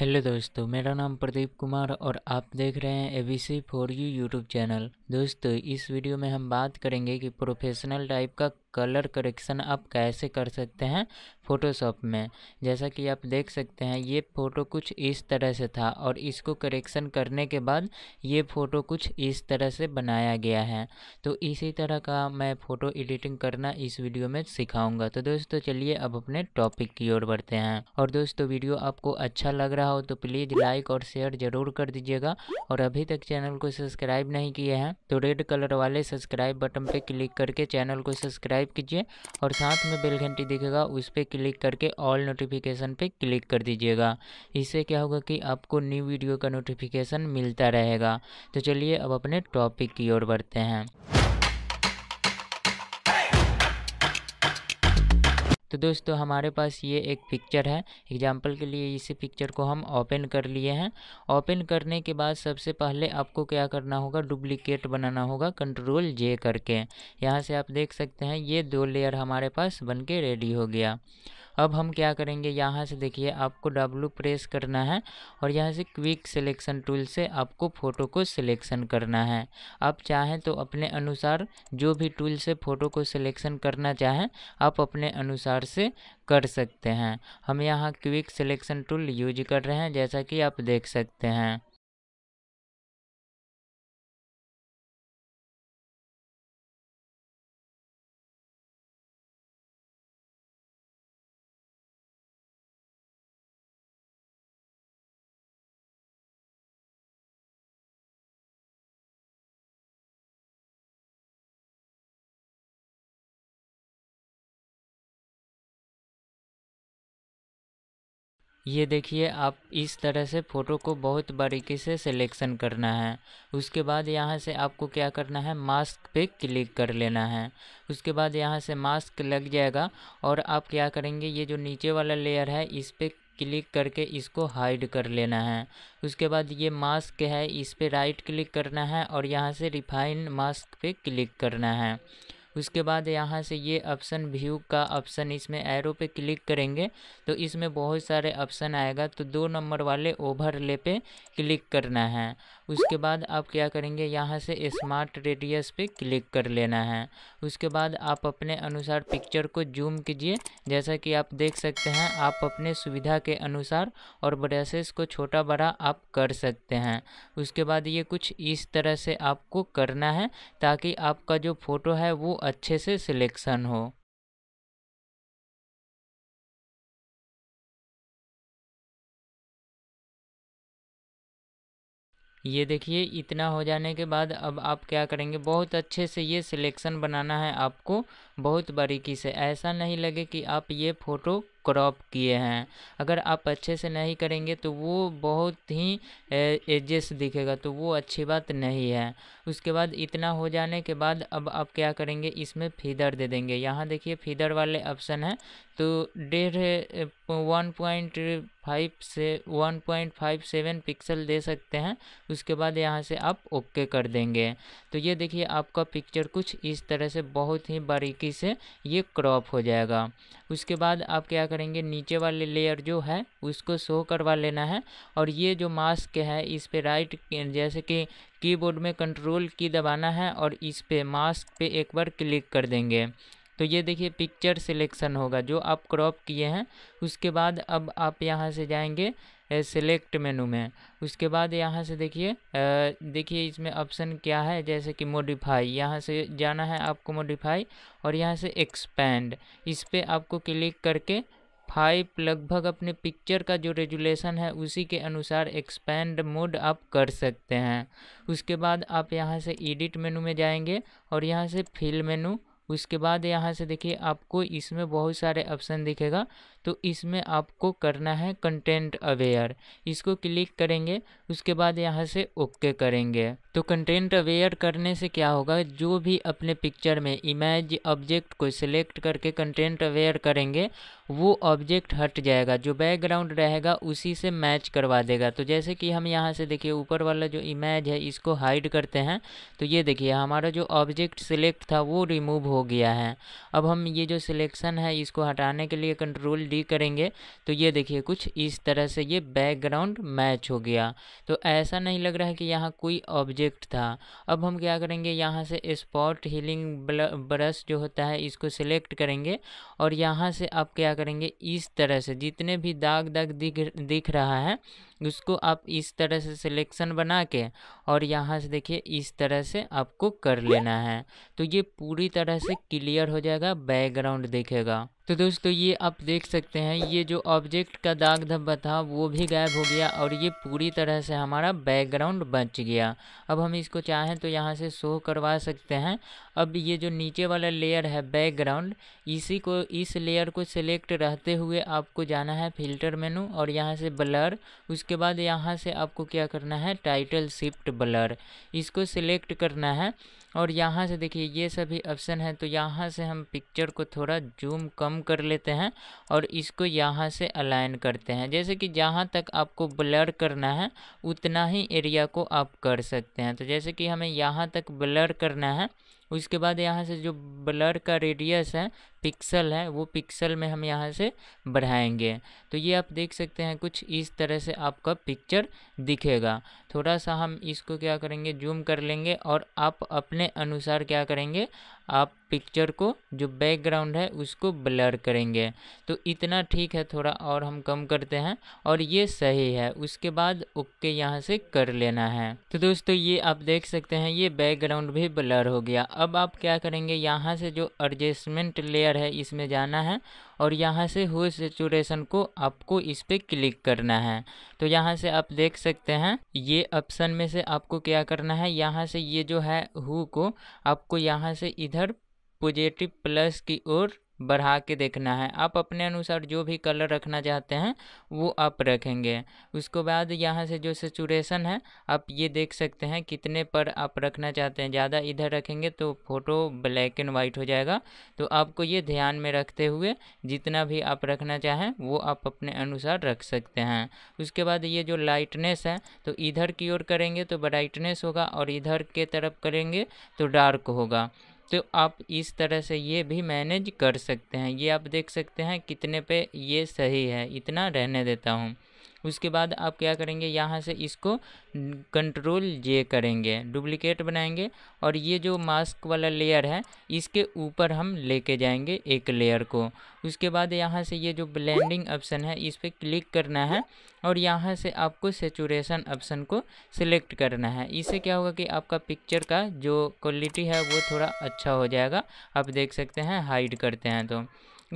hello दोस्तों मेरा नाम प्रदीप कुमार और आप देख रहे हैं A B C for you YouTube channel दोस्तों इस वीडियो में हम बात करेंगे कि प्रोफेशनल टाइप का कलर करेक्शन आप कैसे कर सकते हैं फ़ोटोशॉप में जैसा कि आप देख सकते हैं ये फ़ोटो कुछ इस तरह से था और इसको करेक्शन करने के बाद ये फ़ोटो कुछ इस तरह से बनाया गया है तो इसी तरह का मैं फ़ोटो एडिटिंग करना इस वीडियो में सिखाऊंगा तो दोस्तों चलिए अब अपने टॉपिक की ओर बढ़ते हैं और दोस्तों वीडियो आपको अच्छा लग रहा हो तो प्लीज़ लाइक और शेयर ज़रूर कर दीजिएगा और अभी तक चैनल को सब्सक्राइब नहीं किए हैं तो रेड कलर वाले सब्सक्राइब बटन पर क्लिक करके चैनल को सब्सक्राइब सब्सक्राइब कीजिए और साथ में बेल घंटी दिखेगा उस पर क्लिक करके ऑल नोटिफिकेशन पे क्लिक कर दीजिएगा इससे क्या होगा कि आपको न्यू वीडियो का नोटिफिकेशन मिलता रहेगा तो चलिए अब अपने टॉपिक की ओर बढ़ते हैं तो दोस्तों हमारे पास ये एक पिक्चर है एग्जाम्पल के लिए इसी पिक्चर को हम ओपन कर लिए हैं ओपन करने के बाद सबसे पहले आपको क्या करना होगा डुप्लिकेट बनाना होगा कंट्रोल जे करके यहाँ से आप देख सकते हैं ये दो लेयर हमारे पास बन के रेडी हो गया अब हम क्या करेंगे यहाँ से देखिए आपको डब्लू प्रेस करना है और यहाँ से क्विक सिलेक्शन टूल से आपको फ़ोटो को सिलेक्शन करना है आप चाहें तो अपने अनुसार जो भी टूल से फ़ोटो को सिलेक्शन करना चाहें आप अपने अनुसार से कर सकते हैं हम यहाँ क्विक सिलेक्शन टूल यूज कर रहे हैं जैसा कि आप देख सकते हैं ये देखिए आप इस तरह से फ़ोटो को बहुत बारीकी से सिलेक्शन करना है उसके बाद यहाँ से आपको क्या करना है मास्क पे क्लिक कर लेना है उसके बाद यहाँ से मास्क लग जाएगा और आप क्या करेंगे ये जो नीचे वाला लेयर है इस पर क्लिक करके इसको हाइड कर लेना है उसके बाद ये मास्क है इस पर राइट क्लिक करना है और यहाँ से रिफाइन मास्क पे क्लिक करना है उसके बाद यहाँ से ये ऑप्शन व्यू का ऑप्शन इसमें एरो पे क्लिक करेंगे तो इसमें बहुत सारे ऑप्शन आएगा तो दो नंबर वाले ओवरले पे क्लिक करना है उसके बाद आप क्या करेंगे यहाँ से स्मार्ट रेडियस पे क्लिक कर लेना है उसके बाद आप अपने अनुसार पिक्चर को जूम कीजिए जैसा कि आप देख सकते हैं आप अपने सुविधा के अनुसार और ब्रशेस को छोटा बड़ा आप कर सकते हैं उसके बाद ये कुछ इस तरह से आपको करना है ताकि आपका जो फ़ोटो है वो अच्छे से सिलेक्शन हो ये देखिए इतना हो जाने के बाद अब आप क्या करेंगे बहुत अच्छे से ये सिलेक्शन बनाना है आपको बहुत बारीकी से ऐसा नहीं लगे कि आप ये फ़ोटो क्रॉप किए हैं अगर आप अच्छे से नहीं करेंगे तो वो बहुत ही एजेस दिखेगा तो वो अच्छी बात नहीं है उसके बाद इतना हो जाने के बाद अब आप क्या करेंगे इसमें फीदर दे देंगे यहाँ देखिए फीदर वाले ऑप्शन हैं तो डेढ़ वन पॉइंट फाइव से one point five seven pixel दे सकते हैं उसके बाद यहाँ से आप ओके कर देंगे तो ये देखिए आपका पिक्चर कुछ इस तरह से बहुत ही बारीकी से ये क्रॉप हो जाएगा उसके बाद आप क्या करेंगे नीचे वाले लेयर जो है उसको शो करवा लेना है और ये जो मास्क है इस पर राइट जैसे कि कीबोर्ड में कंट्रोल की दबाना है और इस पर मास्क पे एक बार क्लिक कर देंगे तो ये देखिए पिक्चर सिलेक्शन होगा जो आप क्रॉप किए हैं उसके बाद अब आप यहाँ से जाएंगे सेलेक्ट मेनू में उसके बाद यहाँ से देखिए देखिए इसमें ऑप्शन क्या है जैसे कि मॉडिफाई यहाँ से जाना है आपको मॉडिफाई और यहाँ से एक्सपेंड इस पर आपको क्लिक करके फाइव लगभग अपने पिक्चर का जो रेजुलेशन है उसी के अनुसार एक्सपेंड मोड आप कर सकते हैं उसके बाद आप यहाँ से एडिट मेनू में जाएंगे और यहाँ से फिल मेनू उसके बाद यहाँ से देखिए आपको इसमें बहुत सारे ऑप्शन दिखेगा तो इसमें आपको करना है कंटेंट अवेयर इसको क्लिक करेंगे उसके बाद यहाँ से ओके करेंगे तो कंटेंट अवेयर करने से क्या होगा जो भी अपने पिक्चर में इमेज ऑब्जेक्ट को सिलेक्ट करके कंटेंट अवेयर करेंगे वो ऑब्जेक्ट हट जाएगा जो बैकग्राउंड रहेगा उसी से मैच करवा देगा तो जैसे कि हम यहाँ से देखिए ऊपर वाला जो इमेज है इसको हाइड करते हैं तो ये देखिए हमारा जो ऑब्जेक्ट सिलेक्ट था वो रिमूव हो गया है अब हम ये जो सिलेक्शन है इसको हटाने के लिए कंट्रोल डी कॉपी करेंगे तो ये देखिए कुछ इस तरह से ये बैकग्राउंड मैच हो गया तो ऐसा नहीं लग रहा है कि यहाँ कोई ऑब्जेक्ट था अब हम क्या करेंगे यहाँ से स्पॉट हीलिंग ब्रश जो होता है इसको सिलेक्ट करेंगे और यहाँ से आप क्या करेंगे इस तरह से जितने भी दाग दाग दिख दिख रहा है उसको आप इस तरह से सिलेक्शन बना के और यहाँ से देखिए इस तरह से आपको कर लेना है तो ये पूरी तरह से क्लियर हो जाएगा बैकग्राउंड देखेगा तो दोस्तों ये आप देख सकते हैं ये जो ऑब्जेक्ट का दाग धब्बा था वो भी गायब हो गया और ये पूरी तरह से हमारा बैकग्राउंड बच गया अब हम इसको चाहें तो यहाँ से शो करवा सकते हैं अब ये जो नीचे वाला लेयर है बैकग्राउंड इसी को इस लेयर को सिलेक्ट रहते हुए आपको जाना है फिल्टर मेनू और यहाँ से ब्लर उस उसके बाद यहाँ से आपको क्या करना है टाइटल शिफ्ट ब्लर इसको सिलेक्ट करना है और यहाँ से देखिए ये सभी ऑप्शन है तो यहाँ से हम पिक्चर को थोड़ा जूम कम कर लेते हैं और इसको यहाँ से अलाइन करते हैं जैसे कि जहाँ तक आपको ब्लर करना है उतना ही एरिया को आप कर सकते हैं तो जैसे कि हमें यहाँ तक ब्लर करना है उसके बाद यहाँ से जो ब्लर का रेडियस है पिक्सल है वो पिक्सल में हम यहाँ से बढ़ाएंगे तो ये आप देख सकते हैं कुछ इस तरह से आपका पिक्चर दिखेगा थोड़ा सा हम इसको क्या करेंगे जूम कर लेंगे और आप अपने अनुसार क्या करेंगे आप पिक्चर को जो बैकग्राउंड है उसको ब्लर करेंगे तो इतना ठीक है थोड़ा और हम कम करते हैं और ये सही है उसके बाद ओके यहाँ से कर लेना है तो दोस्तों ये आप देख सकते हैं ये बैकग्राउंड भी ब्लर हो गया अब आप क्या करेंगे यहाँ से जो एडजस्टमेंट लेयर है इसमें जाना है और यहाँ से हुए सेचुरेशन को आपको इस पर क्लिक करना है तो यहाँ से आप देख सकते हैं ये ऑप्शन में से आपको क्या करना है यहाँ से ये जो है हु को आपको यहाँ से इधर इधर पॉजिटिव प्लस की ओर बढ़ा के देखना है आप अपने अनुसार जो भी कलर रखना चाहते हैं वो आप रखेंगे उसके बाद यहाँ से जो सेचुरेशन है आप ये देख सकते हैं कितने पर आप रखना चाहते हैं ज़्यादा इधर रखेंगे तो फ़ोटो ब्लैक एंड वाइट हो जाएगा तो आपको ये ध्यान में रखते हुए जितना भी आप रखना चाहें वो आप अपने अनुसार रख सकते हैं उसके बाद ये जो लाइटनेस है तो इधर की ओर करेंगे तो ब्राइटनेस होगा और इधर के तरफ करेंगे तो डार्क होगा तो आप इस तरह से ये भी मैनेज कर सकते हैं ये आप देख सकते हैं कितने पे ये सही है इतना रहने देता हूँ उसके बाद आप क्या करेंगे यहाँ से इसको कंट्रोल जे करेंगे डुप्लिकेट बनाएंगे और ये जो मास्क वाला लेयर है इसके ऊपर हम लेके जाएंगे एक लेयर को उसके बाद यहाँ से ये जो ब्लेंडिंग ऑप्शन है इस पर क्लिक करना है और यहाँ से आपको सेचुरेशन ऑप्शन को सिलेक्ट करना है इससे क्या होगा कि आपका पिक्चर का जो क्वालिटी है वो थोड़ा अच्छा हो जाएगा आप देख सकते हैं हाइड करते हैं तो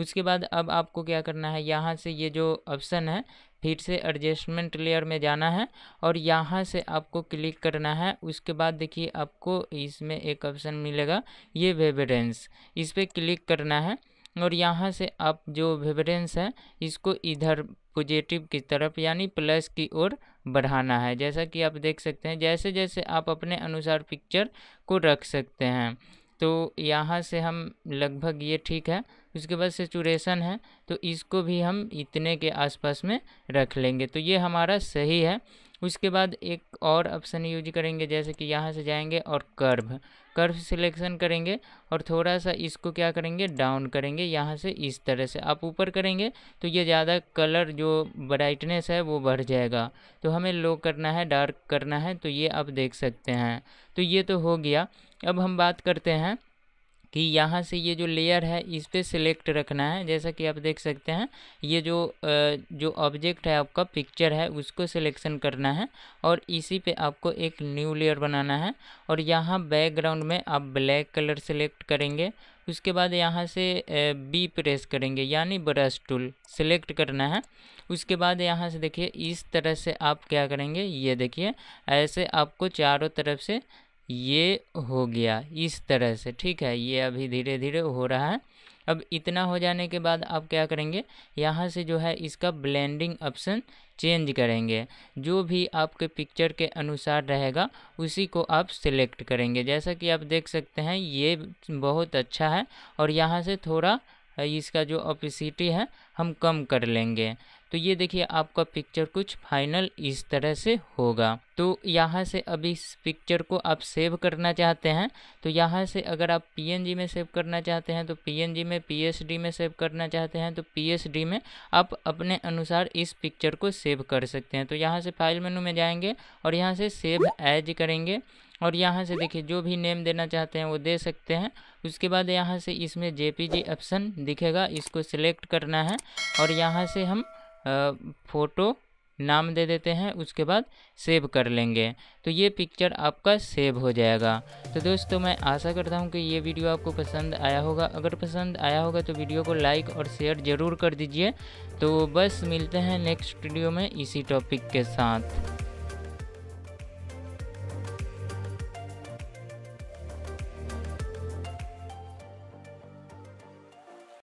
उसके बाद अब आपको क्या करना है यहाँ से ये जो ऑप्शन है फिर से एडजस्टमेंट लेयर में जाना है और यहाँ से आपको क्लिक करना है उसके बाद देखिए आपको इसमें एक ऑप्शन मिलेगा ये वेबरेंस इस पर क्लिक करना है और यहाँ से आप जो वेबरेंस है इसको इधर पॉजिटिव की तरफ यानी प्लस की ओर बढ़ाना है जैसा कि आप देख सकते हैं जैसे जैसे आप अपने अनुसार पिक्चर को रख सकते हैं तो यहाँ से हम लगभग ये ठीक है उसके बाद सेचुरेशन है तो इसको भी हम इतने के आसपास में रख लेंगे तो ये हमारा सही है उसके बाद एक और ऑप्शन यूज करेंगे जैसे कि यहाँ से जाएंगे और कर्व कर्व सिलेक्शन करेंगे और थोड़ा सा इसको क्या करेंगे डाउन करेंगे यहाँ से इस तरह से आप ऊपर करेंगे तो ये ज़्यादा कलर जो ब्राइटनेस है वो बढ़ जाएगा तो हमें लो करना है डार्क करना है तो ये आप देख सकते हैं तो ये तो हो गया अब हम बात करते हैं कि यहाँ से ये जो लेयर है इस पर सिलेक्ट रखना है जैसा कि आप देख सकते हैं ये जो जो ऑब्जेक्ट है आपका पिक्चर है उसको सिलेक्शन करना है और इसी पे आपको एक न्यू लेयर बनाना है और यहाँ बैकग्राउंड में आप ब्लैक कलर सेलेक्ट करेंगे उसके बाद यहाँ से बी प्रेस करेंगे यानी ब्रश टूल सेलेक्ट करना है उसके बाद यहाँ से देखिए इस तरह से आप क्या करेंगे ये देखिए ऐसे आपको चारों तरफ से ये हो गया इस तरह से ठीक है ये अभी धीरे धीरे हो रहा है अब इतना हो जाने के बाद आप क्या करेंगे यहाँ से जो है इसका ब्लेंडिंग ऑप्शन चेंज करेंगे जो भी आपके पिक्चर के अनुसार रहेगा उसी को आप सिलेक्ट करेंगे जैसा कि आप देख सकते हैं ये बहुत अच्छा है और यहाँ से थोड़ा इसका जो ऑपिसिटी है हम कम कर लेंगे तो ये देखिए आपका पिक्चर कुछ फाइनल इस तरह से होगा तो यहाँ से अभी इस पिक्चर को आप सेव करना चाहते हैं तो यहाँ से अगर आप पी में सेव करना चाहते हैं तो पी में पी में सेव करना चाहते हैं तो पी में आप अपने अनुसार इस पिक्चर को सेव कर सकते हैं तो यहाँ से फाइल मेनू में जाएंगे और यहाँ से सेव एज करेंगे और यहाँ से देखिए जो भी नेम देना चाहते हैं वो दे सकते हैं उसके बाद यहाँ से इसमें जे ऑप्शन दिखेगा इसको सिलेक्ट करना है और यहाँ से हम फ़ोटो नाम दे देते हैं उसके बाद सेव कर लेंगे तो ये पिक्चर आपका सेव हो जाएगा तो दोस्तों मैं आशा करता हूँ कि ये वीडियो आपको पसंद आया होगा अगर पसंद आया होगा तो वीडियो को लाइक और शेयर ज़रूर कर दीजिए तो बस मिलते हैं नेक्स्ट वीडियो में इसी टॉपिक के साथ